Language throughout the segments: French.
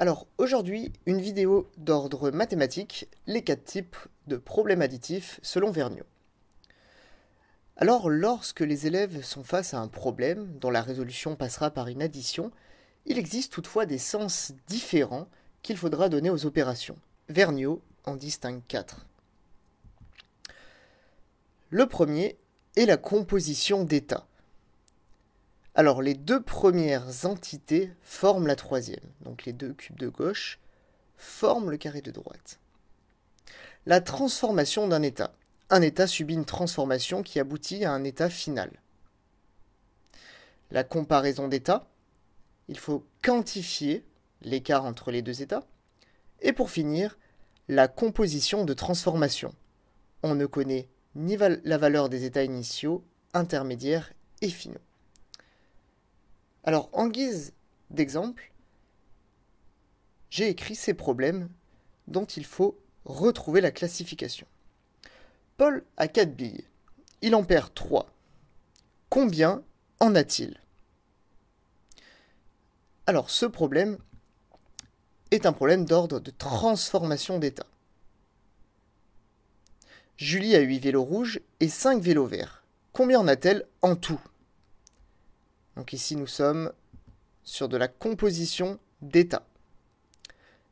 Alors aujourd'hui, une vidéo d'ordre mathématique, les quatre types de problèmes additifs selon Vergniaud. Alors lorsque les élèves sont face à un problème dont la résolution passera par une addition, il existe toutefois des sens différents qu'il faudra donner aux opérations. Vergniaud en distingue quatre. Le premier est la composition d'états. Alors les deux premières entités forment la troisième. Donc les deux cubes de gauche forment le carré de droite. La transformation d'un état. Un état subit une transformation qui aboutit à un état final. La comparaison d'états. Il faut quantifier l'écart entre les deux états. Et pour finir, la composition de transformation. On ne connaît ni la valeur des états initiaux, intermédiaires et finaux. Alors, en guise d'exemple, j'ai écrit ces problèmes dont il faut retrouver la classification. Paul a 4 billes. Il en perd 3. Combien en a-t-il Alors, ce problème est un problème d'ordre de transformation d'état. Julie a 8 vélos rouges et 5 vélos verts. Combien en a-t-elle en tout donc ici, nous sommes sur de la composition d'État.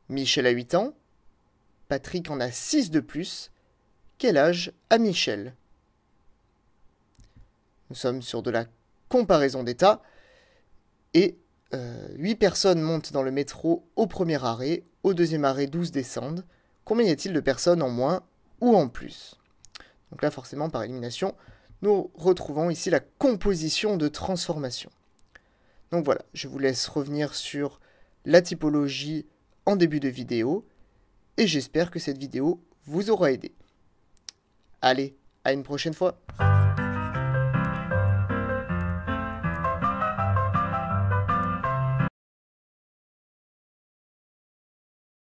Michel a 8 ans, Patrick en a 6 de plus. Quel âge a Michel Nous sommes sur de la comparaison d'État. Et 8 euh, personnes montent dans le métro au premier arrêt, au deuxième arrêt 12 descendent. Combien y a-t-il de personnes en moins ou en plus Donc là forcément par élimination, nous retrouvons ici la composition de transformation. Donc voilà, je vous laisse revenir sur la typologie en début de vidéo, et j'espère que cette vidéo vous aura aidé. Allez, à une prochaine fois